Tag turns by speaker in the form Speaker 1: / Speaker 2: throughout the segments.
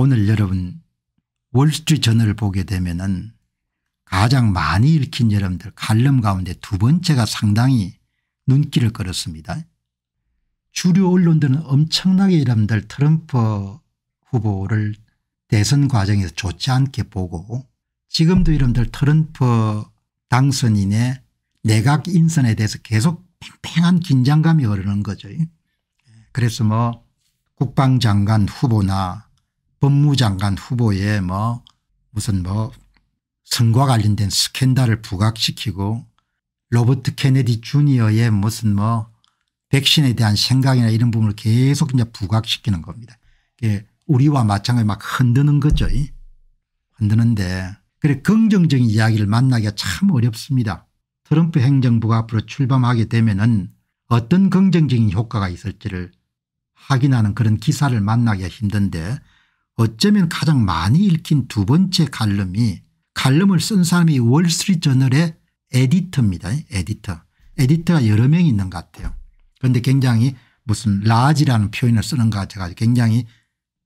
Speaker 1: 오늘 여러분 월스트리트 저널을 보게 되면은 가장 많이 읽힌 여러분들 칼럼 가운데 두 번째가 상당히 눈길을 끌었습니다. 주류 언론들은 엄청나게 여러분들 트럼프 후보를 대선 과정에서 좋지 않게 보고 지금도 여러분들 트럼프 당선인의 내각 인선에 대해서 계속 팽팽한 긴장감이 흐르는 거죠. 그래서 뭐 국방장관 후보나 법무장관 후보에뭐 무슨 뭐 선과 관련된 스캔들을 부각시키고 로버트 케네디 주니어의 무슨 뭐 백신에 대한 생각이나 이런 부분을 계속 이제 부각시키는 겁니다. 이게 우리와 마찬가지 로막 흔드는 거죠. 흔드는데 그래 긍정적인 이야기를 만나기가 참 어렵습니다. 트럼프 행정부가 앞으로 출범하게 되면은 어떤 긍정적인 효과가 있을지를 확인하는 그런 기사를 만나기가 힘든데 어쩌면 가장 많이 읽힌 두 번째 칼럼이 칼럼을 쓴 사람이 월스트리트저널의 에디터입니다. 에디터. 에디터가 여러 명 있는 것 같아요. 그런데 굉장히 무슨 라지라는 표현을 쓰는 것 같아서 굉장히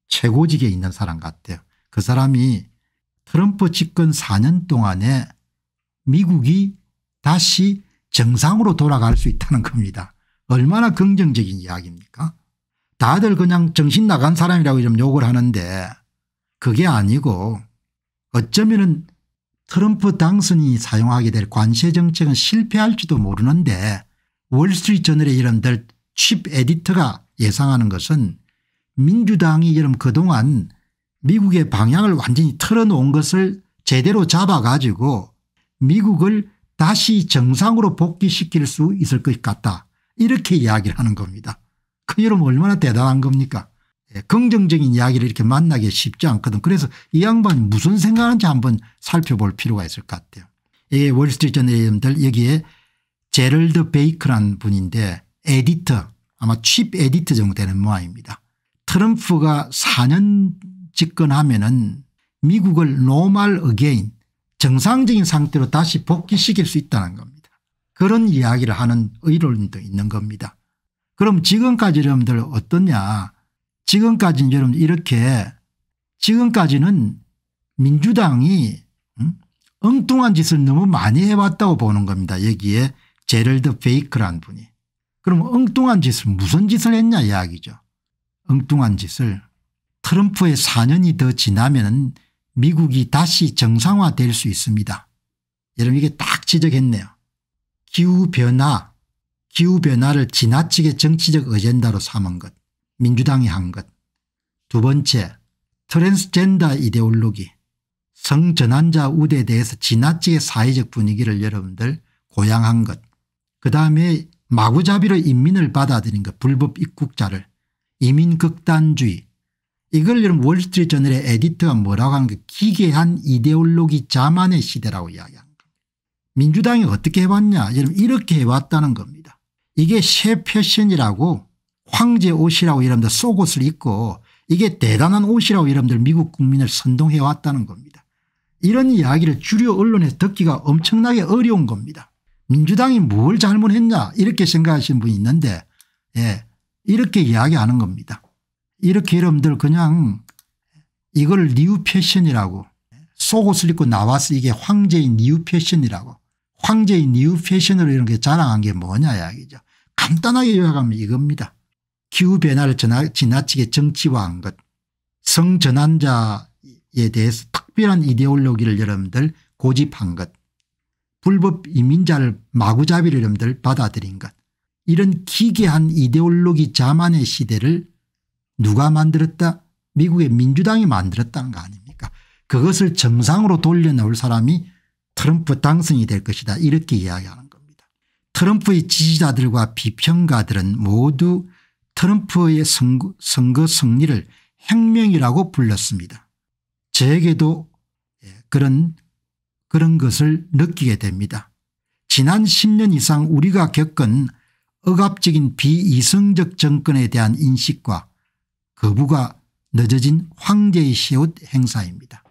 Speaker 1: 최고직에 있는 사람 같아요. 그 사람이 트럼프 집권 4년 동안에 미국이 다시 정상으로 돌아갈 수 있다는 겁니다. 얼마나 긍정적인 이야기입니까 다들 그냥 정신 나간 사람이라고 좀 욕을 하는데 그게 아니고 어쩌면은 트럼프 당선이 사용하게 될 관세 정책은 실패할지도 모르는데 월스트리트저널의 이름들 칩 에디터가 예상하는 것은 민주당이 이름 그동안 미국의 방향을 완전히 틀어놓은 것을 제대로 잡아가지고 미국을 다시 정상으로 복귀시킬 수 있을 것 같다 이렇게 이야기를 하는 겁니다. 그 여러분 얼마나 대단한 겁니까 예, 긍정적인 이야기를 이렇게 만나기 쉽지 않거든 그래서 이 양반이 무슨 생각하는지 한번 살펴볼 필요가 있을 것 같아요. 이게 월스트리트저널 여기에 제럴드 베이크란 분인데 에디터 아마 칩 에디터 정도 되는 모양입니다. 트럼프가 4년 집권하면 은 미국을 노말 어게인 정상적인 상태로 다시 복귀시킬 수 있다는 겁니다. 그런 이야기를 하는 의론도 있는 겁니다. 그럼 지금까지 여러분들 어떻냐 지금까지는 여러분 이렇게 지금까지는 민주당이 엉뚱한 짓을 너무 많이 해왔다고 보는 겁니다. 여기에 제럴드 페이크란 분이. 그럼 엉뚱한 짓을 무슨 짓을 했냐 이야기죠. 엉뚱한 짓을 트럼프의 4년이 더 지나면 미국이 다시 정상화될 수 있습니다. 여러분 이게 딱 지적했네요. 기후변화 기후변화를 지나치게 정치적 어젠다로 삼은 것 민주당이 한 것. 두 번째 트랜스젠더 이데올로기 성전환자 우대에 대해서 지나치게 사회적 분위기를 여러분들 고양한 것. 그다음에 마구잡이로 인민을 받아들인 것 불법 입국자를 이민극단주의 이걸 여러분 월스트리트저널의 에디터가 뭐라고 한는게 기괴한 이데올로기 자만의 시대라고 이야기한 겁니다. 민주당이 어떻게 해봤냐 여러분 이렇게 해왔다는 겁니다. 이게 새 패션이라고 황제 옷이라고 여러분들 속옷을 입고 이게 대단한 옷이라고 여러분들 미국 국민을 선동해 왔다는 겁니다. 이런 이야기를 주류 언론에서 듣기가 엄청나게 어려운 겁니다. 민주당이 뭘 잘못했냐 이렇게 생각하시는 분이 있는데 예 이렇게 이야기하는 겁니다. 이렇게 여러분들 그냥 이걸 뉴 패션이라고 속옷을 입고 나와서 이게 황제의 뉴 패션이라고 황제의 뉴 패션으로 이런 게 자랑한 게 뭐냐 이야기죠. 간단하게 요약하면 이겁니다. 기후변화를 지나치게 정치화한 것 성전환자에 대해서 특별한 이데올로기를 여러분들 고집한 것 불법 이민자를 마구잡이로 여러분들 받아들인 것 이런 기괴한 이데올로기 자만의 시대를 누가 만들었다 미국의 민주당이 만들었다는 거 아닙니까 그것을 정상으로 돌려놓을 사람이 트럼프 당선이 될 것이다 이렇게 이야기하는 겁니다. 트럼프의 지지자들과 비평가들은 모두 트럼프의 선거, 선거 승리를 혁명이라고 불렀습니다. 저에게도 예, 그런 그런 것을 느끼게 됩니다. 지난 10년 이상 우리가 겪은 억압적인 비이성적 정권에 대한 인식과 거부가 늦어진 황제의 시옷 행사입니다.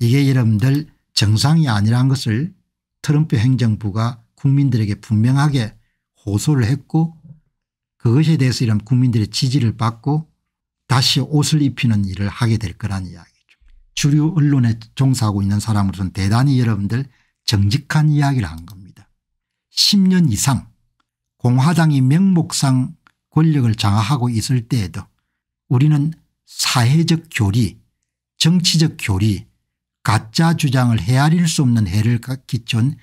Speaker 1: 이게 여러분들 정상이 아니란 것을 트럼프 행정부가 국민들에게 분명하게 호소를 했고 그것에 대해서 이런 국민들의 지지를 받고 다시 옷을 입히는 일을 하게 될 거란 이야기죠. 주류 언론에 종사하고 있는 사람으로서는 대단히 여러분들 정직한 이야기를 한 겁니다. 10년 이상 공화당이 명목상 권력을 장악하고 있을 때에도 우리는 사회적 교리 정치적 교리 가짜 주장을 헤아릴 수 없는 해를 끼친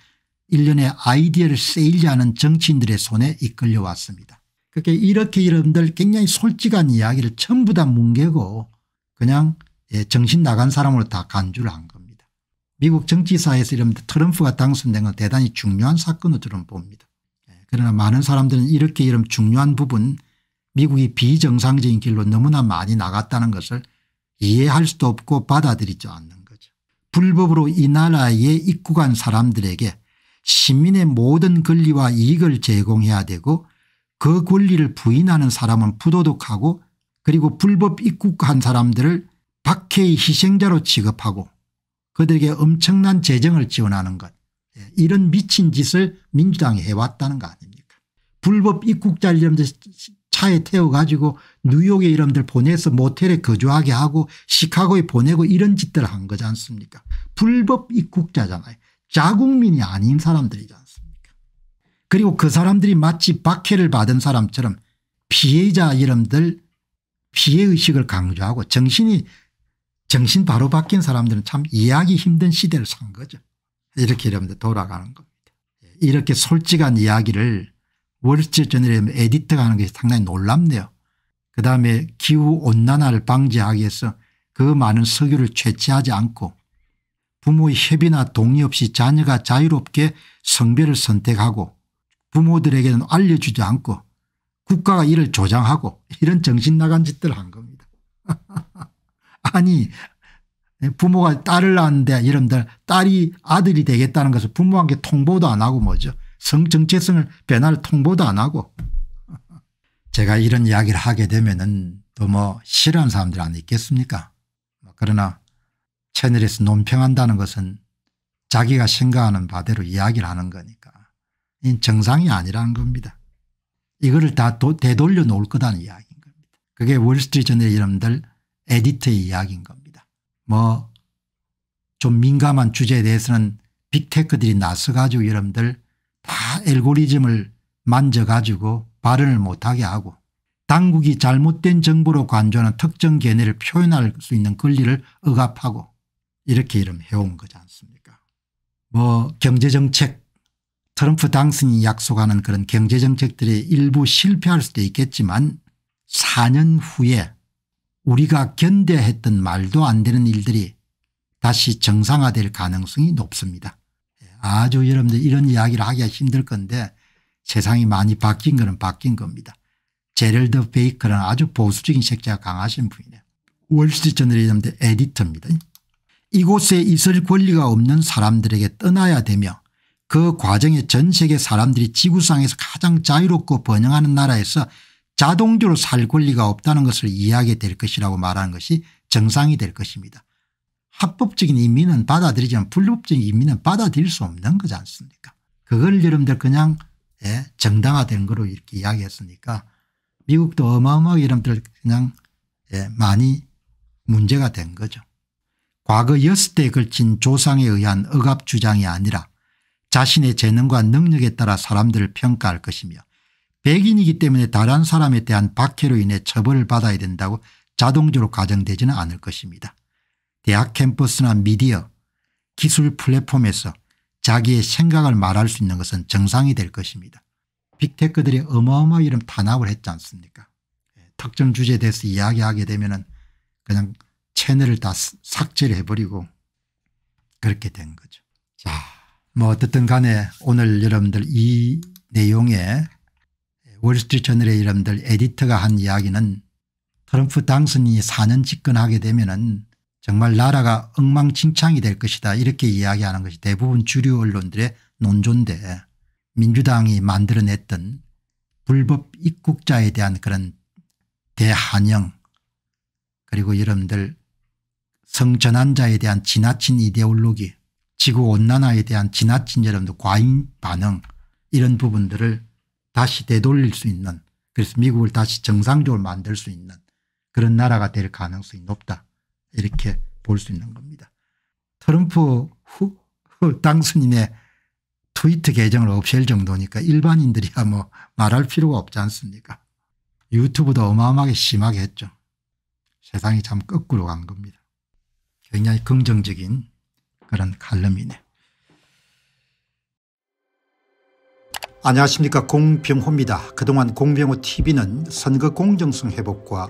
Speaker 1: 일련의 아이디어를 세일지 는 정치인들의 손에 이끌려왔습니다. 그렇게 이렇게 여러분들 굉장히 솔직한 이야기를 전부 다 뭉개고 그냥 예, 정신 나간 사람으로 다 간주를 한 겁니다. 미국 정치사에서 이런 트럼프가 당선된 건 대단히 중요한 사건으로 봅니다. 예, 그러나 많은 사람들은 이렇게 이런 중요한 부분 미국이 비정상적인 길로 너무나 많이 나갔다는 것을 이해할 수도 없고 받아들이지 않는 불법으로 이 나라에 입국한 사람들에게 시민의 모든 권리와 이익을 제공해야 되고 그 권리를 부인하는 사람은 부도덕하고 그리고 불법 입국한 사람들을 박해의 희생자로 취급하고 그들에게 엄청난 재정을 지원하는 것 예, 이런 미친 짓을 민주당이 해왔다는 거 아닙니까 불법 입국자 이런 차에 태워가지고 뉴욕의 이름들 보내서 모텔에 거주하게 하고 시카고에 보내고 이런 짓들을 한 거지 않습니까 불법 입국자잖아요. 자국민이 아닌 사람들이지 않습니까 그리고 그 사람들이 마치 박해를 받은 사람처럼 피해자 이름들 피해의식을 강조하고 정신이 정신 바로 바뀐 사람들은 참 이해하기 힘든 시대를 산 거죠. 이렇게 여러분들 돌아가는 겁니다. 예, 이렇게 솔직한 이야기를 월스트에 에디트가 하는 게 상당히 놀랍네요. 그다음에 기후온난화를 방지하기 위해서 그 많은 석유를 채취하지 않고 부모의 협의나 동의 없이 자녀가 자유롭게 성별을 선택하고 부모들에게는 알려주지 않고 국가가 이를 조장하고 이런 정신 나간 짓들을 한 겁니다. 아니 부모가 딸을 낳았는데 여러분들 딸이 아들이 되겠다는 것을 부모한테 통보도 안 하고 뭐죠. 성 정체성을 변화를 통보도 안 하고 제가 이런 이야기를 하게 되면은 또뭐 싫어하는 사람들이 안 있겠습니까 뭐 그러나 채널에서 논평한다는 것은 자기가 생각하는 바대로 이야기를 하는 거니까 이 정상이 아니라는 겁니다. 이거를 다 도, 되돌려 놓을 거다는 이야기인 겁니다. 그게 월스트리트저널 여러분들 에디터의 이야기인 겁니다. 뭐 좀 민감한 주제에 대해서는 빅테크들이 나서가지고 여러분들 다 알고리즘을 만져가지고 발언을 못하게 하고 당국이 잘못된 정보로 관조하는 특정 견해를 표현할 수 있는 권리를 억압하고 이렇게 이름 해온 거지 않습니까 뭐 경제정책 트럼프 당선이 약속하는 그런 경제정책들이 일부 실패할 수도 있겠지만 4년 후에 우리가 견뎌했던 말도 안 되는 일들이 다시 정상화될 가능성이 높습니다. 예, 아주 여러분들 이런 이야기를 하기가 힘들 건데 세상이 많이 바뀐 것은 바뀐 겁니다. 제럴드 베이커는 아주 보수적인 색채가 강하신 분이네요. 월스트리트저널리즘의 에디터입니다. 이곳에 있을 권리가 없는 사람들에게 떠나야 되며 그 과정에 전 세계 사람들이 지구상에서 가장 자유롭고 번영하는 나라에서 자동적으로 살 권리가 없다는 것을 이해하게 될 것이라고 말하는 것이 정상이 될 것입니다. 합법적인 인민은 받아들이지만 불법적인 인민은 받아들일 수 없는 거지 않습니까 그걸 여러분들 그냥 예? 정당화된 거로 이렇게 이야기했으니까 미국도 어마어마하게 이름들 그냥 예? 많이 문제가 된 거죠. 과거 여섯 대에 걸친 조상에 의한 억압 주장이 아니라 자신의 재능과 능력에 따라 사람들을 평가할 것이며 백인이기 때문에 다른 사람에 대한 박해로 인해 처벌을 받아야 된다고 자동적으로 가정되지는 않을 것입니다. 대학 캠퍼스나 미디어 기술 플랫폼에서 자기의 생각을 말할 수 있는 것은 정상이 될 것입니다. 빅테크들이 어마어마하 이런 탄압을 했지 않습니까 예, 특정 주제에 대해서 이야기하게 되면 그냥 채널을 다 삭제를 해버리고 그렇게 된 거죠. 자, 뭐 어떻든 간에 오늘 여러분들 이 내용에 월스트리트저널의 여러분들 에디터가 한 이야기는 트럼프 당선이 4년 집권하게 되면 은 정말 나라가 엉망진창이 될 것이다 이렇게 이야기하는 것이 대부분 주류 언론들의 논조인데 민주당이 만들어냈던 불법 입국자에 대한 그런 대한영 그리고 여러분들 성전환자에 대한 지나친 이데올로기 지구온난화에 대한 지나친 여러분들 과잉 반응 이런 부분들을 다시 되돌릴 수 있는 그래서 미국을 다시 정상적으로 만들 수 있는 그런 나라가 될 가능성이 높다. 이렇게 볼 수 있는 겁니다. 트럼프 후, 후 당수님의 트위트 계정을 없앨 정도니까 일반인들이야 뭐 말할 필요가 없지 않습니까 유튜브도 어마어마하게 심하게 했죠. 세상이 참 거꾸로 간 겁니다. 굉장히 긍정적인 그런 칼럼이네. 안녕하십니까 공병호입니다. 그동안 공병호 tv는 선거 공정성 회복과